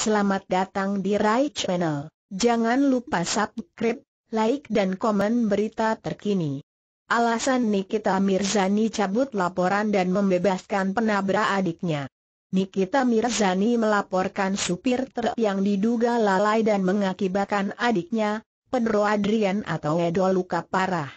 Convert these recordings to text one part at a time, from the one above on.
Selamat datang di Rai Channel. Jangan lupa subscribe, like dan komen berita terkini. Alasan Nikita Mirzani cabut laporan dan membebaskan penabrak adiknya. Nikita Mirzani melaporkan supir truk yang diduga lalai dan mengakibatkan adiknya, Pedro Adrian atau Edo luka parah.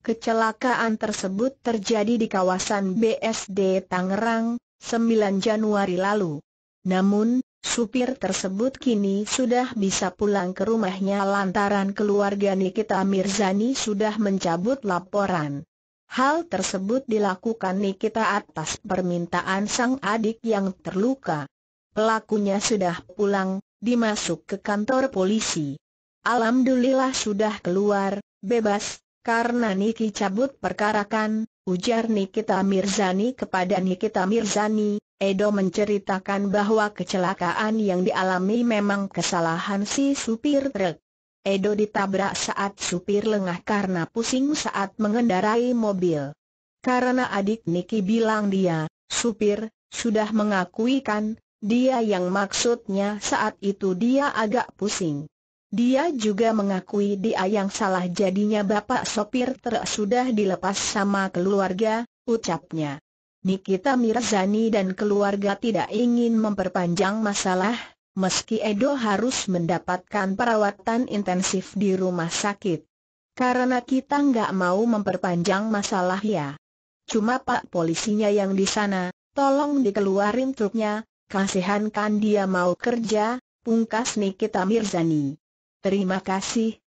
Kecelakaan tersebut terjadi di kawasan BSD Tangerang, 9 Januari lalu. Namun, Supir tersebut kini sudah bisa pulang ke rumahnya lantaran keluarga Nikita Mirzani sudah mencabut laporan. Hal tersebut dilakukan Nikita atas permintaan sang adik yang terluka. Pelakunya sudah pulang, dimasuk ke kantor polisi. Alhamdulillah sudah keluar, bebas, karena Niki cabut perkarakan, Ujar Nikita Mirzani kepada Nikita Mirzani, Edo menceritakan bahwa kecelakaan yang dialami memang kesalahan si supir truk. Edo ditabrak saat supir lengah karena pusing saat mengendarai mobil. Karena adik Niki bilang dia, supir, sudah mengakui kan, dia yang maksudnya saat itu dia agak pusing. Dia juga mengakui dia yang salah jadinya bapak sopir truk sudah dilepas sama keluarga, ucapnya. Nikita Mirzani dan keluarga tidak ingin memperpanjang masalah, meski Edo harus mendapatkan perawatan intensif di rumah sakit. Karena kita nggak mau memperpanjang masalah ya. Cuma pak polisinya yang di sana, tolong dikeluarin truknya, kasihankan dia mau kerja, pungkas Nikita Mirzani. Terima kasih,